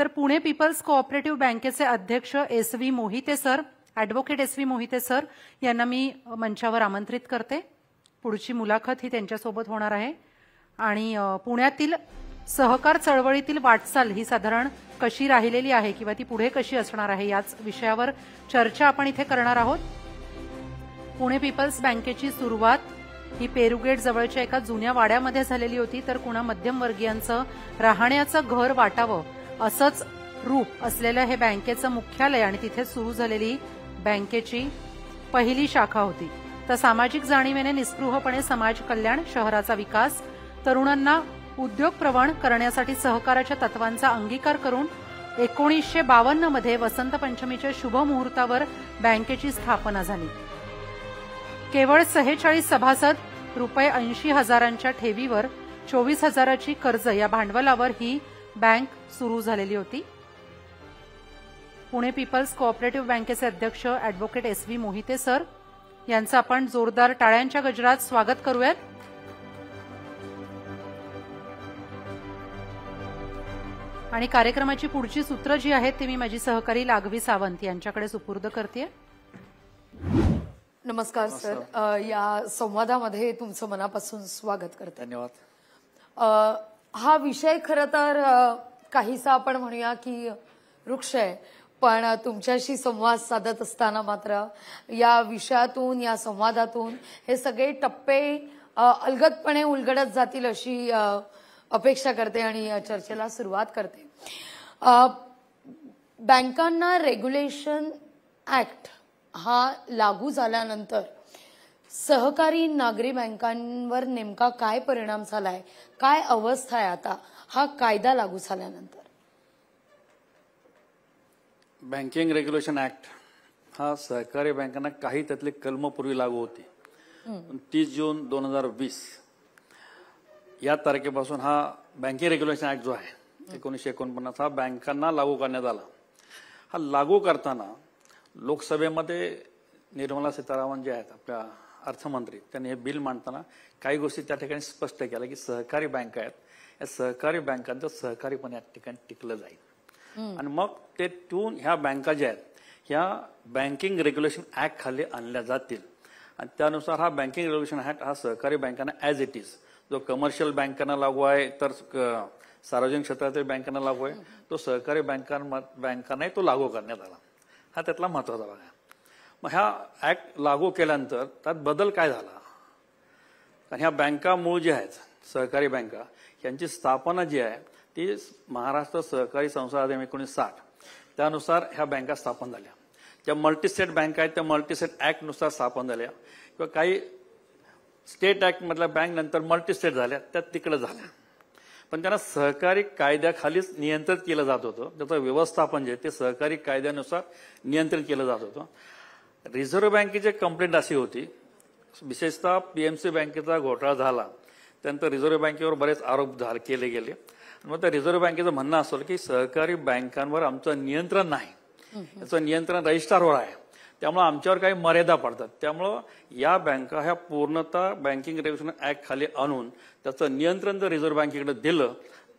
तर Pune people's cooperative बँकेचे अध्यक्ष S V Mohite sir advocate S V Mohite sir यांना मी मंचावर आमंत्रित करते पुढची मुलाखत ही त्यांच्यासोबत होणार आहे आणि पुण्यातील सहकार चळवळीतील वाटचाल ही साधारण कशी राहिलेली आहे किंवा ती पुढे कशी असणार आहे याच विषयावर चर्चा आपण इथे करणार आहोत पुणे पीपल्स बँकेची सुरुवात ही पेरुगेट जवळच्या एका जुन्या वाड्यामध्ये झालेली होती तर कुणा मध्यमवर्गीयांचं राहण्याचं घर वाटावं असंच रूप असलेलं हे बँकेचं मुख्यालय आणि तिथे सुरू झालेली बँकेची पहिली शाखा होती तर सामाजिक जाणीवेने निस्पृहपणे समाज कल्याण शहराचा विकास तरुणांना प्रवण करण्यासाठी सहकाराच्या तत्वांचा अंगीकार करून एकोणीसशे बावन्न मध्ये वसंत पंचमीच्या शुभ मुहूर्तावर बँकेची स्थापना झाली केवळ सहेचाळीस सभासद रुपये ऐंशी हजारांच्या ठेवीवर चोवीस हजाराची कर्ज या भांडवलावर ही बँक सुरू झालेली होती पुणे पीपल्स कोऑपरेटिव्ह बँकेचे अध्यक्ष advocate S V Mohite sir यांचं आपण जोरदार टाळ्यांच्या गजरात स्वागत करूयात आणि कार्यक्रमाची पुढची सूत्र जी आहेत ती मी माझी सहकारी लागवी सावंत यांच्याकडे सुपूर्द करते नमस्कार सर या संवादामध्ये तुमचं मनापासून स्वागत करते धन्यवाद हा विषय खर तर काहीसा आपण म्हणूया की वृक्ष आहे पण तुमच्याशी संवाद साधत असताना मात्र या विषयातून या संवादातून हे सगळे टप्पे अलगतपणे उलगडत जातील अशी अपेक्षा करते आणि चर्चेला सुरुवात करते बँकांना रेग्युलेशन ऍक्ट हा लागू झाल्यानंतर सहकारी नागरी बँकांवर नेमका काय परिणाम झालाय काय अवस्था आहे आता हा कायदा लागू झाल्यानंतर बँकिंग रेग्युलेशन ऍक्ट हा सहकारी बँकांना काही त्यातले कलम पूर्वी लागू होते तीस जून दोन हजार वीस या तारखेपासून हा बँकिंग रेग्युलेशन ऍक्ट जो आहे एकोणीसशे एकोणपन्नास हा बँकांना लागू करण्यात आला हा लागू करताना लोकसभेमध्ये निर्मला सीतारामन जे आहेत आपल्या अर्थमंत्री त्यांनी हे बिल मांडताना काही गोष्टी त्या ठिकाणी स्पष्ट केल्या की सहकारी बँका आहेत या सहकारी बँकांचं सहकारीपणे या ठिकाणी टिकलं जाईल आणि मग ते टून ह्या बँका ज्या आहेत ह्या बँकिंग रेग्युलेशन ऍक्ट खाली आणल्या जातील आणि त्यानुसार हा बँकिंग रेग्युलेशन ऍक्ट हा सहकारी बँकांना ऍज इट इज जो कमर्शियल बँकांना लागू आहे तर सार्वजनिक क्षेत्रातील बँकांना लागू आहे तो सहकारी बँकांना बँकांनाही तो लागू करण्यात आला हा त्यातला महत्वाचा भाग आहे मग ह्या ऍक्ट लागू केल्यानंतर त्यात बदल काय झाला कारण ह्या बँका मूळ जे आहेत सहकारी बँका यांची स्थापना जी आहे ती महाराष्ट्र सहकारी संस्था अधिनियम एकोणीस साठ त्यानुसार ह्या बँका स्थापन झाल्या ज्या मल्टीस्टेट बँका आहेत त्या मल्टीस्टेट ऍक्टनुसार स्थापन झाल्या किंवा काही स्टेट ऍक्टमधल्या बँक नंतर मल्टीस्टेट झाल्या त्या तिकडे झाल्या पण त्यांना सहकारी कायद्याखालीच नियंत्रित केलं जात होतं त्याचं व्यवस्थापन जे ते सहकारी कायद्यानुसार नियंत्रित केलं जात होतं रिझर्व्ह बँकेची कंप्लेंट अशी होती विशेषतः पीएमसी बँकेचा घोटाळा झाला त्यानंतर रिझर्व्ह बँकेवर बरेच आरोप झाले केले गेले मग त्या रिझर्व्ह बँकेचं म्हणणं असेल की सहकारी बँकांवर आमचं नियंत्रण नाही याचं नियंत्रण रजिस्टारवर आहे त्यामुळे आमच्यावर काही मर्यादा पडतात त्यामुळं या बँका ह्या पूर्णतः बँकिंग रेग्युलेशन ऍक्ट खाली आणून त्याचं नियंत्रण जर रिझर्व्ह बँकेकडे दिलं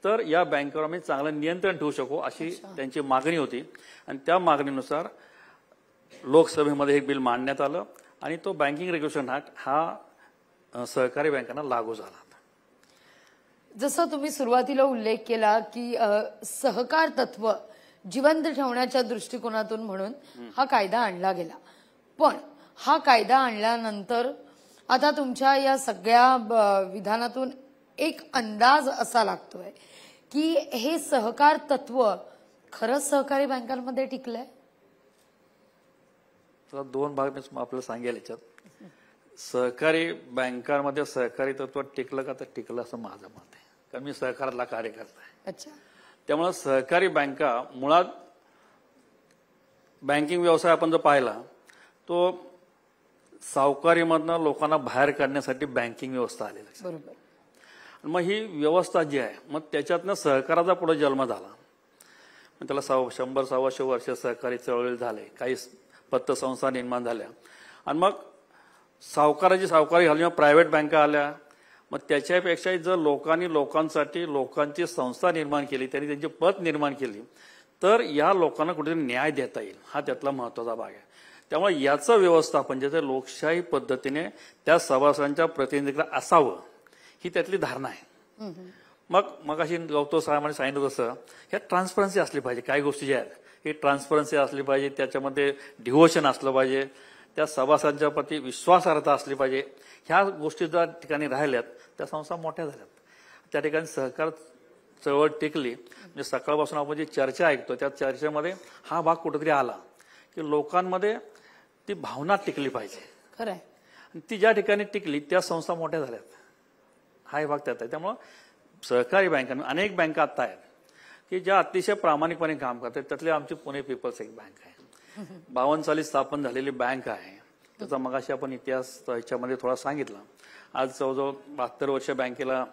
तर या बँकेवर आम्ही चांगलं नियंत्रण ठेवू शकू अशी त्यांची मागणी होती आणि त्या मागणीनुसार लोकसभेमध्ये एक बिल मांडण्यात आलं आणि तो बँकिंग रेग्युलेशन ऍक्ट हा सहकारी बँकांना लागू झाला जसं तुम्ही सुरुवातीला उल्लेख केला की सहकार तत्व जिवंत ठेवण्याच्या दृष्टिकोनातून म्हणून हा कायदा आणला गेला पण हा कायदा आणल्यानंतर आता तुमच्या या सगळ्या विधानातून एक अंदाज असा लागतोय की हे सहकार तत्व खरंच सहकारी बँकांमध्ये टिकलंय दोन भाग मी आपल्याला सांगेल याच्यात सहकारी बँकांमध्ये सहकारी तत्व टिकलं का तर टिकलं असं माझं मत आहे कमी मी सहकारातला कार्यकर्ता आहे अच्छा त्यामुळे सहकारी बँका मुळात बँकिंग व्यवसाय आपण जो पाहिला तो सावकारीमधनं लोकांना बाहेर काढण्यासाठी बँकिंग व्यवस्था आलेली बरोबर मग ही व्यवस्था जी आहे मग त्याच्यातनं सहकाराचा पुढे जन्म झाला मग त्याला सव शंभर सव्वाशे वर्ष सहकारी चळवळी झाले काही पतसंस्था निर्माण झाल्या आणि मग सावकाराची सावकारी झाली मग प्रायव्हेट बँका आल्या मग त्याच्यापेक्षा जर लोकांनी लोकांसाठी लोकांची संस्था निर्माण केली त्यांनी त्यांची पद निर्माण केली तर या लोकांना कुठेतरी न्याय देता येईल हा त्यातला महत्वाचा भाग आहे त्यामुळे याचं व्यवस्थापन जे लोकशाही पद्धतीने त्या सभासदांच्या प्रतिनिधीकडे असावं ही त्यातली धारणा आहे मग मग अशी गौतम साहेबांनी सांगितलं तसं ह्या ट्रान्सपरन्सी असली पाहिजे काही गोष्टी ज्या आहेत ही ट्रान्सपरन्सी असली पाहिजे त्याच्यामध्ये डिव्होशन असलं पाहिजे त्या सभासदांच्या प्रति विश्वासार्हता असली पाहिजे ह्या गोष्टी ज्या ठिकाणी राहिल्यात त्या संस्था मोठ्या झाल्यात त्या ठिकाणी सहकार चळवळ टिकली म्हणजे सकाळपासून आपण जी चर्चा ऐकतो त्या चर्चेमध्ये हा भाग कुठेतरी आला की लोकांमध्ये ती भावना टिकली पाहिजे खरं आहे ती ज्या ठिकाणी टिकली त्या संस्था मोठ्या झाल्यात हा भाग त्यात आहे त्यामुळं सहकारी बँका अनेक बँका आत्ता आहेत की ज्या अतिशय प्रामाणिकपणे काम करतात त्यातली आमची पुणे पीपल्स एक बँक आहे बावन्न साली स्थापन झालेली बँक आहे त्याचा मगाशी आपण इतिहास याच्यामध्ये थोडा सांगितला आज जवळजवळ बहात्तर वर्ष बँकेला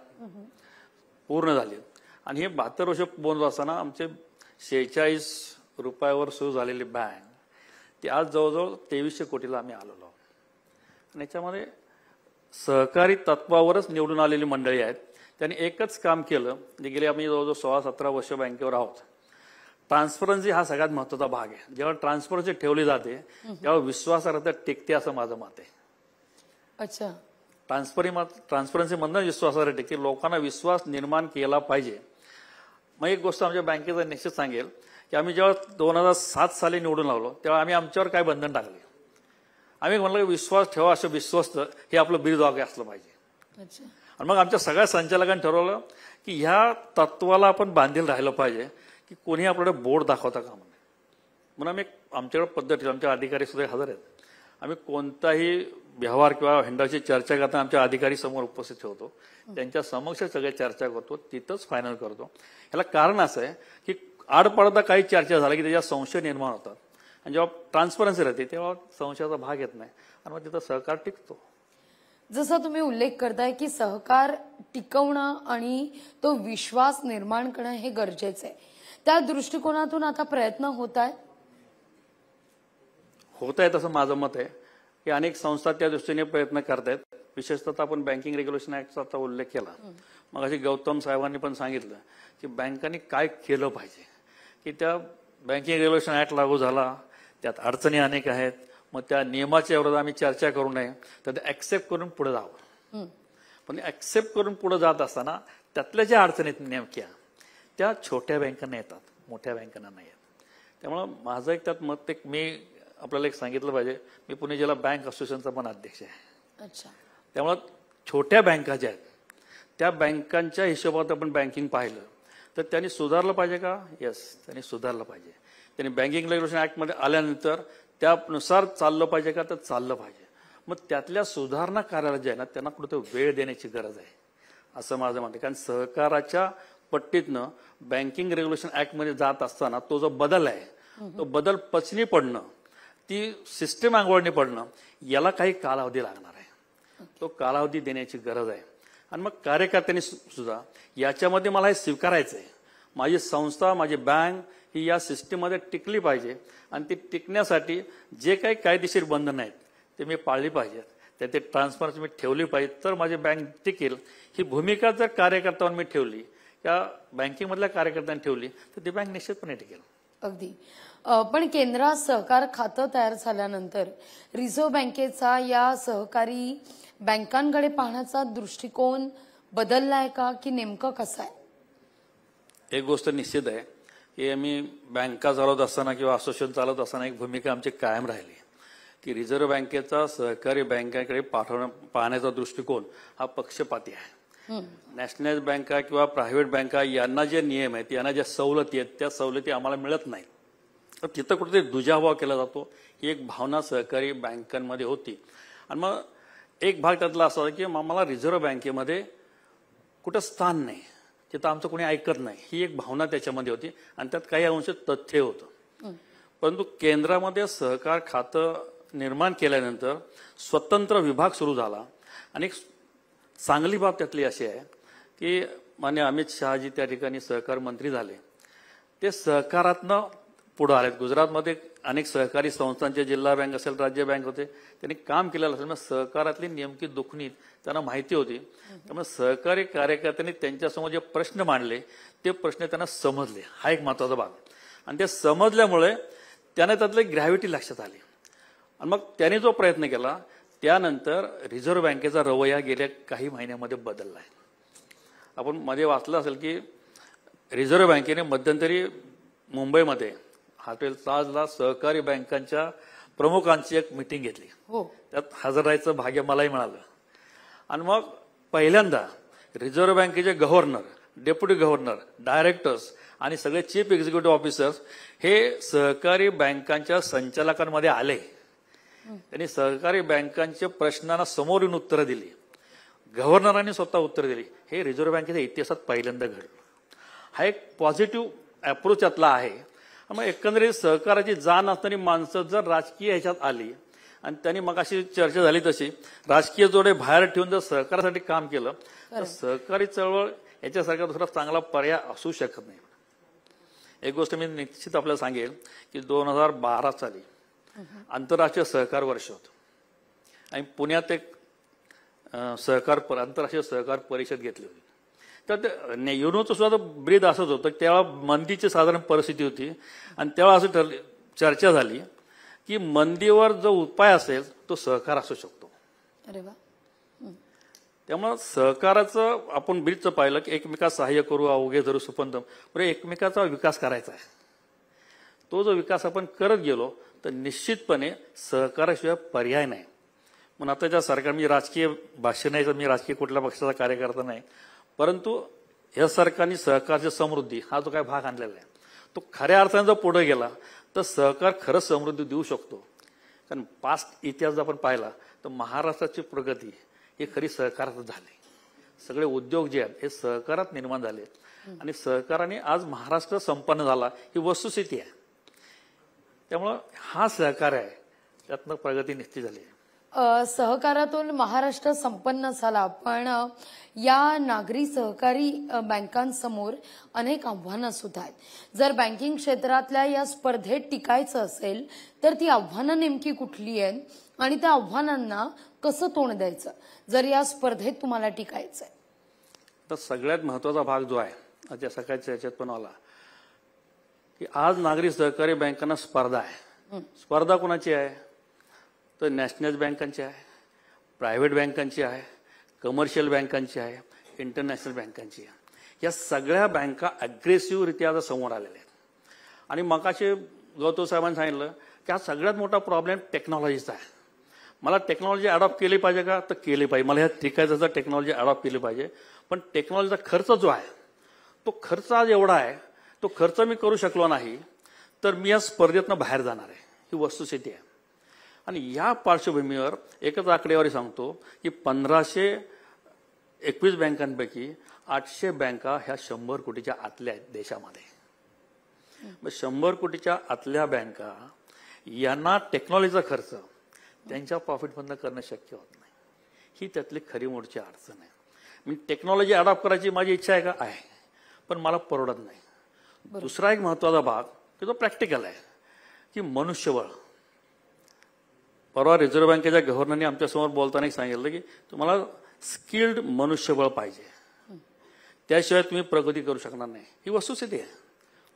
पूर्ण झाली आणि हे बहात्तर वर्ष बोलत असताना आमचे शेहेचाळीस रुपयावर सुरू झालेली बँक ती आज जवळजवळ तेवीसशे कोटीला आम्ही आलेलो आणि याच्यामध्ये सहकारी तत्वावरच निवडून आलेली मंडळी आहेत त्यांनी एकच काम केलं जे गेले आम्ही जवळजवळ सोळा सतरा वर्ष बँकेवर आहोत ट्रान्सपरन्सी हा सगळ्यात महत्वाचा भाग आहे जेव्हा ट्रान्सपरन्सी ठेवली जाते तेव्हा विश्वासार्हता टिकते असं माझं मत आहे अच्छा ट्रान्सपरी ट्रान्सपरन्सी मधनं विश्वासार्ह टिकते लोकांना विश्वास निर्माण केला पाहिजे मग एक गोष्ट आमच्या बँकेचा निश्चित सांगेल की आम्ही जेव्हा दोन हजार सात साली निवडून लावलो तेव्हा आम्ही आमच्यावर काय बंधन टाकले आम्ही म्हणलं विश्वास ठेवा असं विश्वस्त हे आपलं बिरदवाक्य असलं पाहिजे आणि मग आमच्या सगळ्या संचालकांनी ठरवलं की ह्या तत्वाला आपण बांधील राहिलं पाहिजे की कोणी आपल्याकडे बोर्ड दाखवता का म्हणे म्हणून आम्ही आमच्याकडे पद्धती आमच्या अधिकारी सुद्धा हजर आहेत आम्ही कोणताही व्यवहार किंवा हँडलची चर्चा करताना आमच्या अधिकारी समोर उपस्थित ठेवतो त्यांच्या समक्ष सगळ्या चर्चा करतो तिथंच फायनल करतो ह्याला कारण असं आहे की आडपडता काही चर्चा झाला की त्याच्या संशय निर्माण होतात आणि जेव्हा ट्रान्सपरन्सी राहते तेव्हा संशयाचा भाग येत नाही आणि मग तिथं सहकार टिकतो जसा तुम्ही उल्लेख करताय की सहकार टिकवणं आणि तो विश्वास निर्माण करणं हे गरजेचं आहे त्या दृष्टिकोनातून आता प्रयत्न होत आहे होत आहेत असं माझं मत आहे की अनेक संस्था त्या दृष्टीने प्रयत्न करतायत विशेषतः आपण बँकिंग रेग्युलेशन ऍक्टचा आता उल्लेख केला मग अशी गौतम साहेबांनी पण सांगितलं की बँकांनी काय केलं पाहिजे की त्या बँकिंग रेग्युलेशन ऍक्ट लागू झाला त्यात अडचणी अनेक आहेत मग त्या नियमाच्या एवढं आम्ही चर्चा करू नये तर ते ऍक्सेप्ट करून पुढे जावं पण ऍक्सेप्ट करून पुढे जात असताना त्यातल्या ज्या अडचणीत नेमक्या त्या छोट्या बँकांना येतात मोठ्या बँकांना नाही येत त्यामुळं माझं एक त्यात मत एक मी आपल्याला एक सांगितलं पाहिजे मी पुणे जिल्हा बँक असोसिएशनचा पण अध्यक्ष आहे अच्छा त्यामुळं छोट्या बँका ज्या आहेत त्या बँकांच्या हिशोबात आपण बँकिंग पाहिलं तर त्यांनी सुधारलं पाहिजे का येस त्यांनी सुधारलं पाहिजे त्यांनी बँकिंग रेग्युलेशन ॲक्टमध्ये आल्यानंतर त्यानुसार चाललं पाहिजे का तर चाललं पाहिजे मग त्यातल्या सुधारणा कार्याला ज्या आहे ना त्यांना कुठेतरी वेळ देण्याची गरज आहे असं माझं आहे कारण सहकाराच्या पट्टीतनं बँकिंग रेग्युलेशन ऍक्टमध्ये जात असताना तो जो बदल आहे तो बदल पचनी पडणं ती सिस्टम अंगवळणी पडणं याला काही कालावधी लागणार आहे तो कालावधी देण्याची गरज आहे आणि मग कार्यकर्त्यांनी सुद्धा याच्यामध्ये मला हे स्वीकारायचं आहे माझी संस्था माझी बँक ही या सिस्टीममध्ये टिकली पाहिजे आणि ती टिकण्यासाठी जे काही कायदेशीर बंधन आहेत ते मी पाळली पाहिजेत त्याचे ट्रान्सफरन्स मी ठेवली पाहिजे तर माझी बँक टिकेल ही भूमिका जर कार्यकर्त्यावर मी ठेवली त्या बँकेमधल्या कार्यकर्त्यांनी ठेवली तर ती बँक निश्चितपणे टिकेल अगदी पण केंद्रात सहकार खातं तयार झाल्यानंतर रिझर्व्ह बँकेचा या सहकारी बँकांकडे पाहण्याचा दृष्टिकोन बदललाय का की नेमकं कसं आहे एक गोष्ट निश्चित आहे की आम्ही बँका चालवत असताना किंवा असोसिएशन चालवत असताना एक भूमिका आमची कायम राहिली की रिझर्व्ह बँकेचा सहकारी बँकेकडे पाठवण्या पाहण्याचा दृष्टिकोन हा पक्षपाती आहे नॅशनलाइज बँका किंवा प्रायव्हेट बँका यांना जे नियम आहेत यांना ज्या सवलती आहेत त्या सवलती आम्हाला मिळत नाहीत तर तिथं कुठेतरी दुजाभाव केला जातो ही एक भावना सहकारी बँकांमध्ये होती आणि मग एक भाग त्यातला असा होता की आम्हाला रिझर्व्ह बँकेमध्ये कुठं स्थान नाही तिथं आमचं कोणी ऐकत नाही ही एक भावना त्याच्यामध्ये होती आणि त्यात काही अंश तथ्य होतं परंतु केंद्रामध्ये सहकार खातं निर्माण केल्यानंतर स्वतंत्र विभाग सुरू झाला आणि चांगली बाब त्यातली अशी आहे की माने अमित शहाजी त्या ठिकाणी सहकार मंत्री झाले ते सहकारातनं पुढं आलेत गुजरातमध्ये अनेक सहकारी संस्थांचे जिल्हा बँक असेल राज्य बँक होते त्यांनी काम केलेलं असेल म्हणजे सहकारातली नेमकी दुखणी त्यांना माहिती होती त्यामुळे सहकारी कार्यकर्त्यांनी त्यांच्यासमोर जे प्रश्न मांडले ते प्रश्न त्यांना समजले हा एक महत्वाचा भाग आणि ते समजल्यामुळे त्यांना त्यातली ग्रॅव्हिटी लक्षात आली आणि मग त्याने जो प्रयत्न केला त्यानंतर रिझर्व्ह बँकेचा रवैया गेल्या काही महिन्यामध्ये बदलला आहे आपण मध्ये वाचलं असेल की रिझर्व्ह बँकेने मध्यंतरी मुंबईमध्ये हॉटेल ताजला सहकारी बँकांच्या प्रमुखांची एक मिटिंग घेतली हो त्यात हजर राहायचं भाग्य मलाही मिळालं आणि मग पहिल्यांदा रिझर्व्ह बँकेचे गव्हर्नर डेप्युटी गव्हर्नर डायरेक्टर्स आणि सगळे चीफ एक्झिक्युटिव्ह ऑफिसर्स हे सहकारी बँकांच्या संचालकांमध्ये आले त्यांनी सहकारी बँकांच्या प्रश्नांना समोर येऊन उत्तरं दिली गव्हर्नरांनी स्वतः उत्तर दिली हे रिझर्व्ह बँकेच्या इतिहासात पहिल्यांदा घडलं हा एक पॉझिटिव्ह अप्रोच यातला आहे मग एकंदरीत सहकाराची जाण असताना माणसं जर राजकीय ह्याच्यात आली आणि त्यांनी मग अशी चर्चा झाली तशी राजकीय जोडे बाहेर ठेवून जर सहकारासाठी काम केलं तर सहकारी चळवळ याच्यासारखा दुसरा चांगला पर्याय असू शकत नाही एक गोष्ट मी निश्चित आपल्याला सांगेल की दोन हजार बारा साली आंतरराष्ट्रीय सहकार वर्ष होतं आणि पुण्यात एक सहकार पर आंतरराष्ट्रीय सहकार परिषद घेतली होती तर युनोचं सुद्धा ब्रीद असंच होतं तेव्हा मंदीची साधारण परिस्थिती होती आणि तेव्हा असं ठरली चर्चा झाली की मंदीवर जो उपाय असेल तो सहकार असू शकतो अरे वा त्यामुळं सहकाराचं आपण ब्रीदच पाहिलं की एकमेकात सहाय्य करू अवघे धरू सुपंतम म्हणजे एकमेकाचा विकास करायचा आहे तो जो विकास आपण करत गेलो तर निश्चितपणे सहकाराशिवाय पर्याय नाही म्हणून ज्या सरकार मी राजकीय भाष्य नाही मी राजकीय कुठल्या पक्षाचा कार्यकर्ता नाही परंतु या सरकारने सहकारची समृद्धी हा जो काय भाग आणलेला आहे तो खऱ्या अर्थाने जर पुढे गेला तर सहकार खरंच समृद्धी देऊ शकतो कारण पास्ट इतिहास जर आपण पाहिला तर महाराष्ट्राची प्रगती ही खरी सहकारात झाली सगळे उद्योग जे आहेत हे सहकारात निर्माण झाले आणि सहकाराने आज महाराष्ट्र संपन्न झाला ही वस्तुस्थिती आहे त्यामुळं हा सहकार आहे त्यातनं प्रगती निश्चित झाली सहकारातून महाराष्ट्र संपन्न झाला पण या नागरी सहकारी बँकांसमोर अनेक आव्हानं सुद्धा आहेत जर बँकिंग क्षेत्रातल्या या स्पर्धेत टिकायचं असेल तर ती आव्हानं नेमकी कुठली आहेत आणि त्या आव्हानांना कसं तोंड द्यायचं जर या स्पर्धेत तुम्हाला टिकायचं आहे तर सगळ्यात महत्वाचा भाग जो आहे सकाळच्या याच्यात पण आला की आज नागरी सहकारी बँकांना स्पर्धा आहे स्पर्धा कोणाची आहे तर नॅशनल बँकांची आहे प्रायव्हेट बँकांची आहे कमर्शियल बँकांची आहे इंटरनॅशनल बँकांची आहे या सगळ्या बँका अग्रेसिव्हरित्या आता समोर आलेल्या आहेत आणि मकाशी गौतम साहेबांनी सांगितलं की हा सगळ्यात मोठा प्रॉब्लेम टेक्नॉलॉजीचा आहे मला टेक्नॉलॉजी अडॉप्ट केली पाहिजे का तर केली पाहिजे मला ह्या टिकायचं टेक्नॉलॉजी अडॉप्ट केली पाहिजे पण टेक्नॉलॉजीचा खर्च जो आहे तो खर्च आज एवढा आहे तो खर्च मी करू शकलो नाही तर मी या स्पर्धेतनं बाहेर जाणार आहे ही वस्तुस्थिती आहे आणि या पार्श्वभूमीवर एकच आकडेवारी सांगतो की पंधराशे एकवीस बँकांपैकी आठशे बँका ह्या शंभर कोटीच्या आतल्या आहेत देशामध्ये मग शंभर कोटीच्या आतल्या बँका यांना टेक्नॉलॉजीचा खर्च त्यांच्या प्रॉफिटमधनं करणं शक्य होत नाही ही त्यातली खरी मोठची अडचण आहे मी टेक्नॉलॉजी अडॉप्ट करायची माझी इच्छा आहे का आहे पण मला परवडत नाही दुसरा एक महत्वाचा भाग की तो प्रॅक्टिकल आहे की मनुष्यबळ परवा रिझर्व्ह बँकेच्या गव्हर्नरने आमच्यासमोर बोलताना सांगितलं की तुम्हाला स्किल्ड मनुष्यबळ पाहिजे त्याशिवाय तुम्ही प्रगती करू शकणार नाही ही वस्तुस्थिती आहे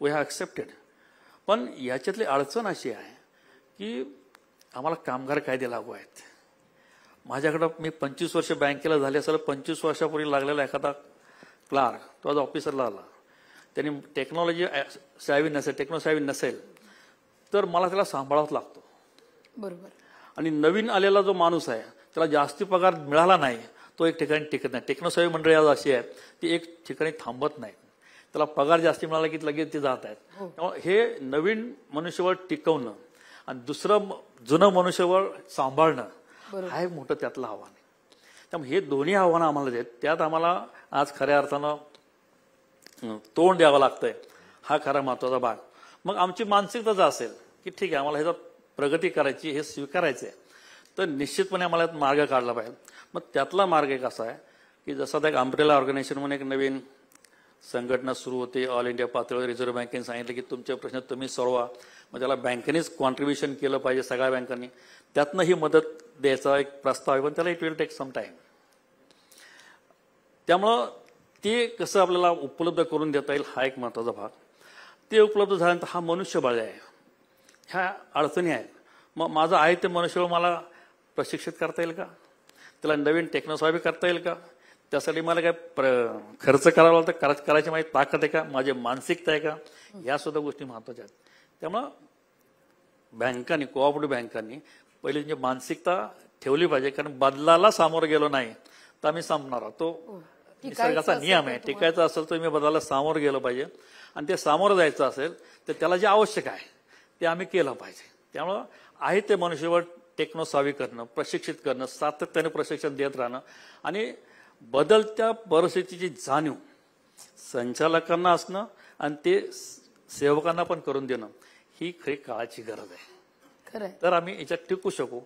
वी हॅव ॲक्सेप्टेड पण याच्यातली अडचण अशी आहे की आम्हाला कामगार कायदे लागू आहेत माझ्याकडं मी पंचवीस वर्ष बँकेला झाले असेल पंचवीस वर्षापूर्वी लागलेला एखादा क्लार्क तो आज ऑफिसरला आला त्यांनी टेक्नॉलॉजी सोयाबीन नसेल टेक्नो नसेल तर मला त्याला सांभाळावाच लागतो बरोबर आणि नवीन आलेला जो माणूस आहे त्याला जास्ती पगार मिळाला नाही तो एक ठिकाणी टिकत नाही टेक्नोसेवी मंडळी आज अशी आहे ती एक ठिकाणी थांबत नाही त्याला पगार जास्ती मिळाला की लगेच ते जात आहेत हो. त्यामुळे हे नवीन मनुष्यबळ टिकवणं आणि दुसरं जुनं मनुष्यबळ सांभाळणं हा एक मोठं त्यातलं आव्हान आहे त्यामुळे हे दोन्ही आव्हानं आम्हाला देत त्यात आम्हाला आज खऱ्या अर्थानं तोंड द्यावं लागतंय हा खरा महत्वाचा भाग मग आमची मानसिकता जर असेल की ठीक आहे आम्हाला ह्याचा प्रगती करायची हे स्वीकारायचं आहे तर निश्चितपणे आम्हाला मार्ग काढला पाहिजे मग त्यातला मार्ग एक असा आहे की जसा त्या अम्ब्रेला ऑर्गनायझेशन म्हणून एक नवीन संघटना सुरू होते ऑल इंडिया पातळीवर रिझर्व्ह बँकेने सांगितलं की तुमचे प्रश्न तुम्ही सोडवा मग त्याला बँकेनेच कॉन्ट्रीब्युशन केलं पाहिजे सगळ्या बँकांनी त्यातनं ही मदत द्यायचा एक प्रस्ताव आहे पण त्याला it will take some time त्यामुळं ते कसं आपल्याला उपलब्ध करून देता येईल हा एक महत्त्वाचा भाग ते उपलब्ध झाल्यानंतर हा मनुष्यबळ आहे ह्या अडचणी आहेत मग माझं आहे ते मनुष्यबळ मला प्रशिक्षित करता येईल का त्याला नवीन टेक्नॉसॉबी करता येईल का त्यासाठी मला काय प्र खर्च करावा लागतं करा करायची माझी ताकद आहे का माझी मानसिकता आहे का ह्या सुद्धा गोष्टी महत्त्वाच्या आहेत त्यामुळं बँकांनी कोऑपरेटिव्ह बँकांनी पहिली म्हणजे मानसिकता ठेवली पाहिजे कारण बदलाला सामोरं गेलो नाही तर आम्ही संपणार तो हो. निसर्गाचा नियम आहे टिकायचा असेल तर मी बदलायला सामोरं गेलं पाहिजे आणि ते सामोरं जायचं असेल तर त्याला जे आवश्यक आहे ते आम्ही केलं पाहिजे त्यामुळं आहे ते मनुष्यबळ टेक्नोसावी करणं प्रशिक्षित करणं सातत्याने प्रशिक्षण देत राहणं आणि बदलत्या परिस्थितीची जाणीव संचालकांना असणं आणि ते सेवकांना पण करून देणं ही खरी काळाची गरज आहे तर आम्ही याच्यात टिकू शकू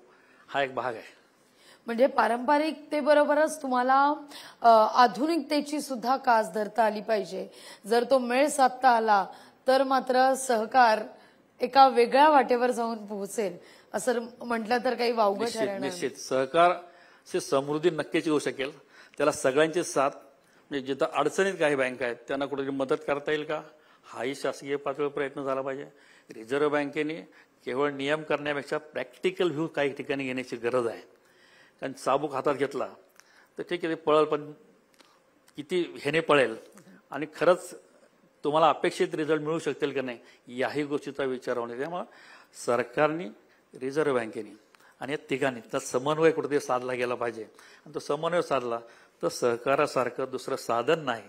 हा एक भाग आहे म्हणजे पारंपरिकतेबरोबरच तुम्हाला आधुनिकतेची सुद्धा कास धरता आली पाहिजे जर तो मेळ साधता आला तर मात्र सहकार एका वेगळ्या वाटेवर जाऊन पोहोचेल असं म्हटलं तर काही वावग निश्चित सहकार समृद्धी नक्कीच येऊ शकेल त्याला सगळ्यांची साथ म्हणजे जिथं अडचणीत काही बँक आहेत त्यांना कुठेतरी मदत करता येईल का हाही शासकीय पातळीवर प्रयत्न झाला पाहिजे रिझर्व्ह बँकेने केवळ नियम करण्यापेक्षा प्रॅक्टिकल व्ह्यू काही ठिकाणी घेण्याची गरज आहे कारण चाबूक हातात घेतला तर ठीक आहे ते पळल पण किती हेने पळेल आणि खरंच तुम्हाला अपेक्षित रिझल्ट मिळू शकतील की नाही याही गोष्टीचा विचार होणे त्यामुळं सरकारने रिझर्व्ह बँकेने आणि या तिघांनी त्या समन्वय कुठेतरी साधला गेला पाहिजे आणि तो समन्वय साधला तर सहकारासारखं दुसरं साधन नाही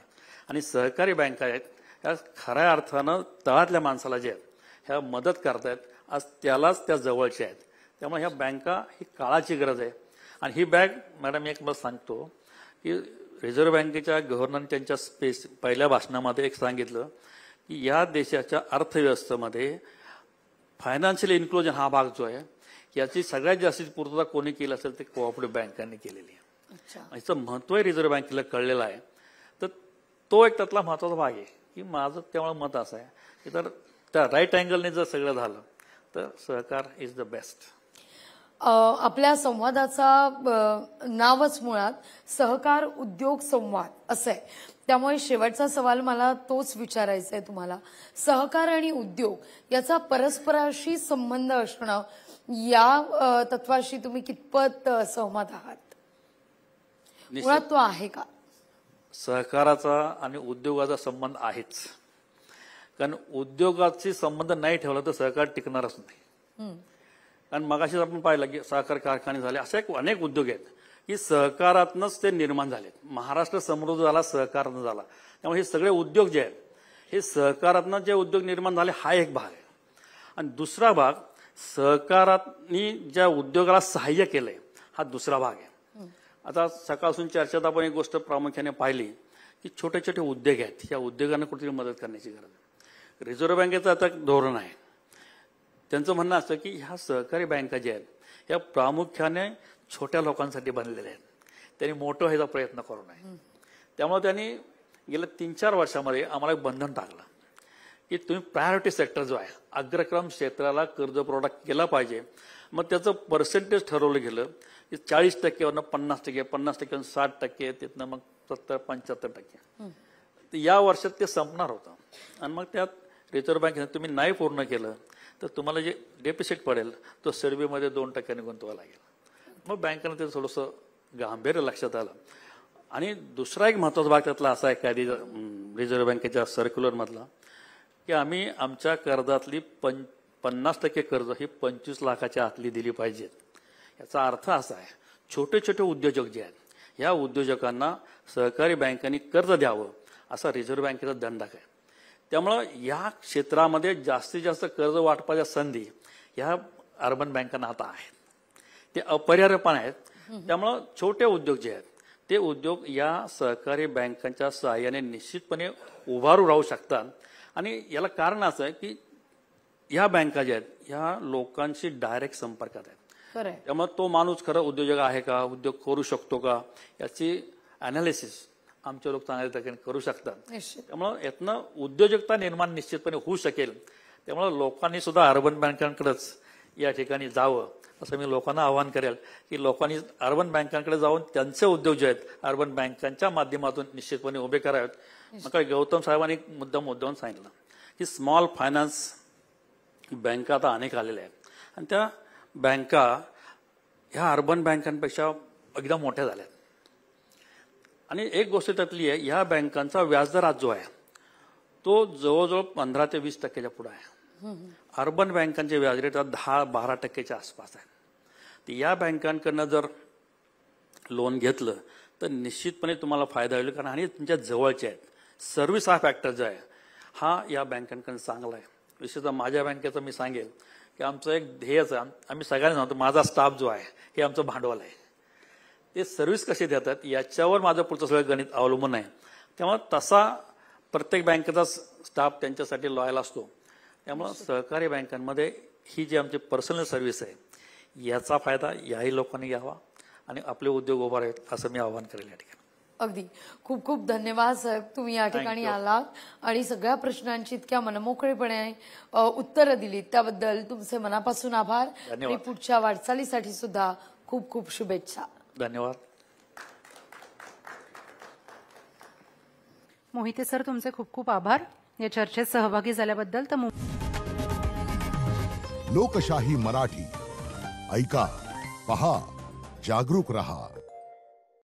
आणि सहकारी बँका आहेत ह्या खऱ्या अर्थानं तळातल्या माणसाला जे आहेत ह्या मदत करतायत आज त्यालाच त्या जवळच्या आहेत त्यामुळे ह्या बँका ही काळाची गरज आहे आणि ही बॅग मॅडम एक मला सांगतो की रिझर्व्ह बँकेच्या गव्हर्नर त्यांच्या स्पेस पहिल्या भाषणामध्ये एक सांगितलं की या देशाच्या अर्थव्यवस्थेमध्ये फायनान्शियल इन्क्लुजन हा भाग जो आहे याची सगळ्यात जास्ती पूर्तता कोणी केली असेल ते कोऑपरेटिव्ह बँकांनी केलेली आहे याचं महत्व रिझर्व्ह बँकेला कळलेलं आहे तर तो एक त्यातला महत्वाचा भाग आहे की माझं त्यामुळे मत असं आहे की तर त्या राईट अँगलने जर सगळं झालं तर सहकार इज द बेस्ट आपल्या संवादाचा नावच मुळात सहकार उद्योग संवाद असं आहे त्यामुळे शेवटचा सवाल मला तोच विचारायचा आहे तुम्हाला सहकार आणि उद्योग याचा परस्पराशी संबंध असणं या तत्वाशी तुम्ही कितपत सहमत आहात मुळात तो आहे का सहकाराचा आणि उद्योगाचा संबंध आहेच कारण उद्योगाशी संबंध नाही ठेवला तर सहकार टिकणारच नाही कारण मगाशीच आपण पाहिलं की सहकार कारखाने झाले असे एक अनेक उद्योग आहेत की सहकारातनंच ते निर्माण झालेत महाराष्ट्र समृद्ध झाला सहकारातनं झाला त्यामुळे हे सगळे उद्योग जे आहेत हे सहकारातनं जे उद्योग निर्माण झाले हा एक भाग आहे आणि दुसरा भाग सहकारातनी ज्या उद्योगाला सहाय्य केलंय हा दुसरा भाग आहे आता सकाळसून चर्चेत आपण एक गोष्ट प्रामुख्याने पाहिली की छोटे छोटे उद्योग आहेत या उद्योगांना कुठेतरी मदत करण्याची गरज आहे रिझर्व्ह बँकेचं आता धोरण आहे त्यांचं म्हणणं असं की ह्या सहकारी बँका ज्या आहेत ह्या प्रामुख्याने छोट्या लोकांसाठी बनलेल्या आहेत त्यांनी मोठं व्हायचा प्रयत्न करू नये त्यामुळे त्यांनी गेल्या तीन चार वर्षामध्ये आम्हाला एक बंधन टाकलं की तुम्ही प्रायोरिटी सेक्टर जो आहे अग्रक्रम क्षेत्राला कर्ज पुरवठा केला पाहिजे मग त्याचं पर्सेंटेज ठरवलं गेलं की चाळीस टक्केवरनं पन्नास टक्के पन्नास टक्के साठ टक्के तिथनं मग सत्तर पंच्याहत्तर टक्के या वर्षात ते संपणार होतं आणि मग त्यात रिझर्व्ह बँकेनं तुम्ही नाही पूर्ण केलं तर तुम्हाला जे डेपिसिट पडेल तो सर्वेमध्ये दोन टक्क्यांनी गुंतवा लागेल मग बँकेनं ते थोडंसं गांभीर्य लक्षात आलं आणि दुसरा एक महत्त्वाचा भाग त्यातला असा आहे काय रिझर्व्ह बँकेच्या सर्क्युलरमधला की आम्ही आमच्या कर्जातली पं पन्नास टक्के कर्ज ही पंचवीस लाखाच्या आतली दिली पाहिजेत याचा अर्थ असा आहे छोटे छोटे उद्योजक जे आहेत या उद्योजकांना सहकारी बँकांनी कर्ज द्यावं असा रिझर्व्ह बँकेचा दंडक आहे त्यामुळं या क्षेत्रामध्ये जास्तीत जास्त कर्ज वाटपाच्या संधी ह्या अर्बन बँकांना आता आहेत ते अपरिहार्यपण आहेत त्यामुळं छोटे उद्योग जे आहेत ते उद्योग या सहकारी बँकांच्या सहाय्याने निश्चितपणे उभारू राहू शकतात आणि याला कारण असं आहे की ह्या बँका ज्या आहेत ह्या लोकांशी डायरेक्ट संपर्कात आहेत त्यामुळे तो माणूस खरं उद्योजक आहे का उद्योग करू शकतो का याची अनालिसिस आमचे लोक चांगल्या ठिकाणी करू शकतात त्यामुळं यातनं उद्योजकता निर्माण निश्चितपणे होऊ शकेल त्यामुळं लोकांनी सुद्धा अर्बन बँकांकडेच या ठिकाणी जावं असं मी लोकांना आवाहन करेल की लोकांनी अर्बन बँकांकडे जाऊन त्यांचे उद्योग जे आहेत अर्बन बँकांच्या माध्यमातून निश्चितपणे उभे करावेत मग गौतम साहेबांनी एक मुद्दा मुद्दावून सांगितलं की स्मॉल फायनान्स बँका आता अनेक आलेल्या आहेत आणि त्या बँका ह्या अर्बन बँकांपेक्षा एकदम मोठ्या झाल्या आहेत आणि एक गोष्ट त्यातली आहे या बँकांचा व्याजदर आज जो आहे तो जवळजवळ पंधरा ते वीस टक्क्याच्या पुढे आहे अर्बन बँकांचे व्याज रेट दहा बारा टक्क्याच्या आसपास आहे तर या बँकांकडनं जर लोन घेतलं तर निश्चितपणे तुम्हाला फायदा होईल कारण आणि तुमच्या जवळचे आहेत सर्व्हिस हा फॅक्टर जो आहे हा या बँकांकडून चांगला आहे विशेषतः माझ्या बँकेचं मी सांगेल की आमचं एक ध्येयच आहे आम्ही सगळ्यांना सांगतो माझा स्टाफ जो आहे हे आमचं भांडवल आहे ते सर्व्हिस कसे देतात याच्यावर माझं पुढचं सगळं गणित अवलंबून आहे त्यामुळे तसा प्रत्येक बँकेचा स्टाफ त्यांच्यासाठी लॉयल असतो त्यामुळं सहकारी बँकांमध्ये ही जी आमची पर्सनल सर्व्हिस आहे याचा फायदा याही लोकांनी घ्यावा आणि आपले उद्योग उभा आहेत असं मी आवाहन करेल या ठिकाणी अगदी खूप खूप धन्यवाद साहेब तुम्ही या ठिकाणी आलात आणि सगळ्या प्रश्नांची इतक्या मनमोकळेपणे उत्तरं दिली त्याबद्दल तुमचे मनापासून आभार आणि पुढच्या वाटचालीसाठी सुद्धा खूप खूप शुभेच्छा धन्यवाद मोहिते सर तुमचे खूप खूप आभार या चर्चेत सहभागी झाल्याबद्दल तर लोकशाही मराठी ऐका पहा जागरूक रहा